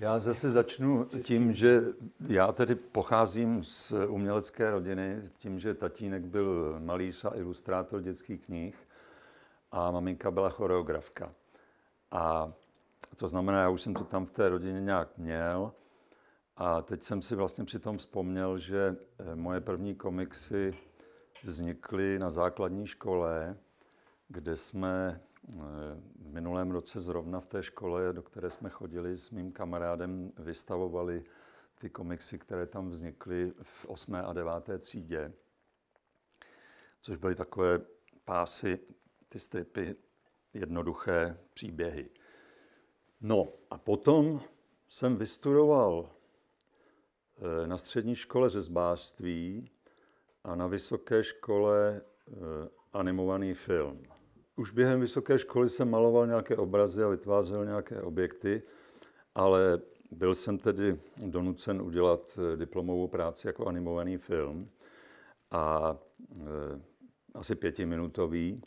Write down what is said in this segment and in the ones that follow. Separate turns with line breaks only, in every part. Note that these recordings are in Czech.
Já zase začnu tím, že já tedy pocházím z umělecké rodiny, tím, že tatínek byl malíř a ilustrátor dětských knih a maminka byla choreografka. A to znamená, já už jsem to tam v té rodině nějak měl. A teď jsem si vlastně přitom vzpomněl, že eh, moje první komiksy vznikly na základní škole kde jsme eh, v minulém roce zrovna v té škole, do které jsme chodili s mým kamarádem, vystavovali ty komiksy, které tam vznikly v 8. a 9. třídě, což byly takové pásy, ty stripy, jednoduché příběhy. No a potom jsem vystudoval eh, na střední škole řezbářství a na vysoké škole eh, animovaný film už během vysoké školy jsem maloval nějaké obrazy a vytvářel nějaké objekty, ale byl jsem tedy donucen udělat eh, diplomovou práci jako animovaný film a e, asi pětiminutový,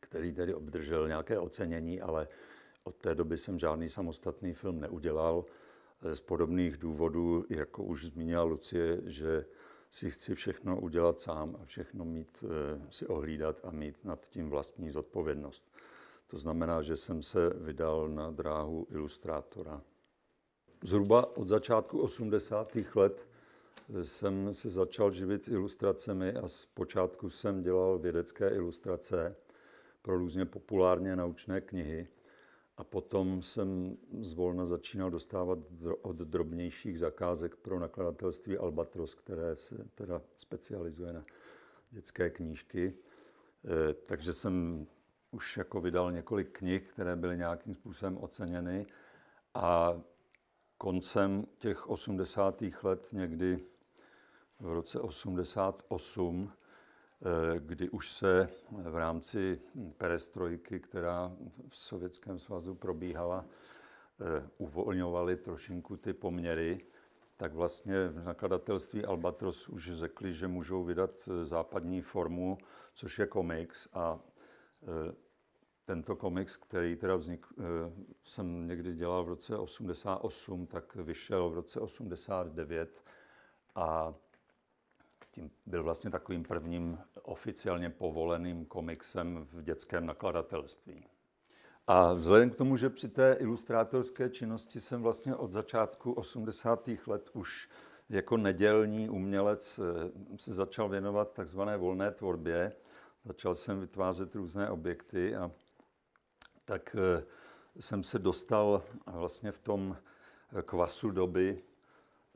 který tedy obdržel nějaké ocenění, ale od té doby jsem žádný samostatný film neudělal eh, z podobných důvodů, jako už zmínila Lucie, že si chci všechno udělat sám a všechno mít, eh, si ohlídat a mít nad tím vlastní zodpovědnost. To znamená, že jsem se vydal na dráhu ilustrátora. Zhruba od začátku 80. let jsem se začal živit ilustracemi a zpočátku jsem dělal vědecké ilustrace pro různě populárně naučné knihy. A potom jsem zvolna začínal dostávat od drobnějších zakázek pro nakladatelství Albatros, které se teda specializuje na dětské knížky. E, takže jsem už jako vydal několik knih, které byly nějakým způsobem oceněny. A koncem těch 80. let, někdy v roce 88, Eh, kdy už se v rámci perestrojky, která v Sovětském svazu probíhala, eh, uvolňovaly trošinku ty poměry, tak vlastně v nakladatelství Albatros už řekli, že můžou vydat eh, západní formu, což je komiks a tento komiks, který teda vznik, jsem někdy dělal v roce 88, tak vyšel v roce 89 a tím byl vlastně takovým prvním oficiálně povoleným komiksem v dětském nakladatelství. A vzhledem k tomu, že při té ilustrátorské činnosti jsem vlastně od začátku 80. let už jako nedělní umělec eh, se začal věnovat takzvané volné tvorbě. Začal jsem vytvářet různé objekty a tak eh, jsem se dostal vlastně v tom eh, kvasu doby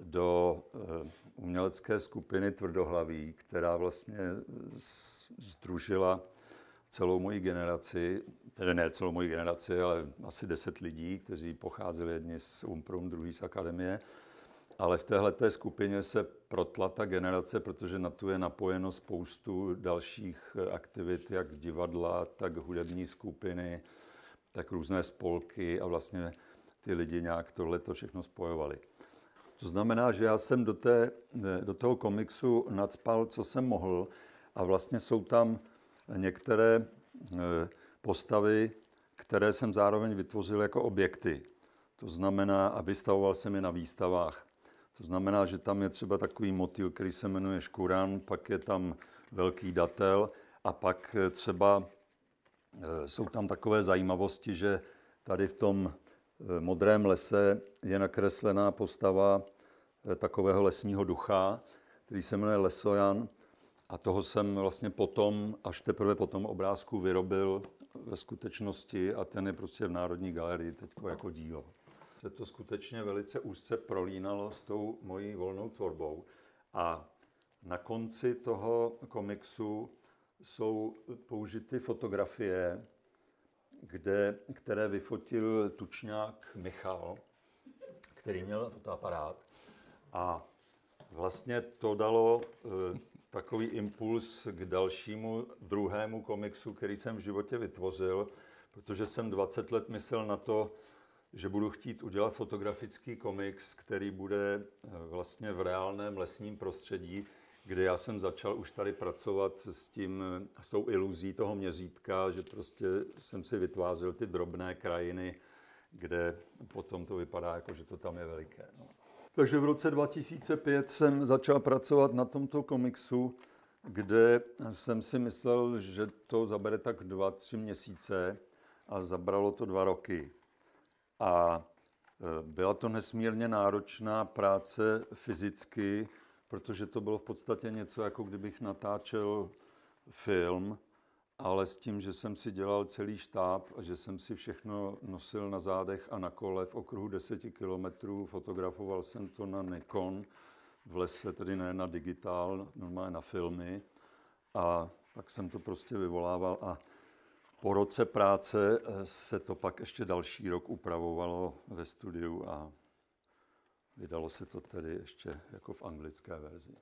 do eh, umělecké skupiny Tvrdohlaví, která vlastně združila celou moji generaci, tedy ne celou moji generaci, ale asi deset lidí, kteří pocházeli jedni z Umprum, druhý z Akademie. Ale v téhle skupině se protla ta generace, protože na tu je napojeno spoustu dalších eh, aktivit, jak divadla, tak hudební skupiny, tak různé spolky a vlastně ty lidi nějak tohle to všechno spojovali. To znamená, že já jsem do, té, do toho komiksu nadspal, co jsem mohl a vlastně jsou tam některé eh, postavy, které jsem zároveň vytvořil jako objekty. To znamená, a vystavoval jsem je na výstavách. To znamená, že tam je třeba takový motýl, který se jmenuje Škuran, pak je tam velký datel a pak eh, třeba eh, jsou tam takové zajímavosti, že tady v tom modrém lese je nakreslená postava eh, takového lesního ducha, který se jmenuje Lesojan. A toho jsem vlastně potom, až teprve po tom obrázku vyrobil ve skutečnosti a ten je prostě v Národní galerii teď jako dílo. Se to skutečně velice úzce prolínalo s tou mojí volnou tvorbou. A na konci toho komiksu jsou použity fotografie, kde, které vyfotil tučňák Michal, který měl fotoaparát. A vlastně to dalo eh, takový impuls k dalšímu, druhému komiksu, který jsem v životě vytvořil, protože jsem 20 let myslel na to, že budu chtít udělat fotografický komiks, který bude eh, vlastně v reálném lesním prostředí, kde já jsem začal už tady pracovat s, tím, s tou iluzí toho měřítka, že prostě jsem si vytvářel ty drobné krajiny, kde potom to vypadá jako, že to tam je veliké. No. Takže v roce 2005 jsem začal pracovat na tomto komiksu, kde jsem si myslel, že to zabere tak dva, tři měsíce a zabralo to dva roky. A e, byla to nesmírně náročná práce fyzicky, protože to bylo v podstatě něco, jako kdybych natáčel film, ale s tím, že jsem si dělal celý štáb a že jsem si všechno nosil na zádech a na kole v okruhu 10 kilometrů, fotografoval jsem to na Nikon, v lese, tedy ne na digitál, normálně na filmy. A pak jsem to prostě vyvolával a po roce práce se to pak ještě další rok upravovalo ve studiu a Vydalo se to tedy ještě jako v anglické verzi.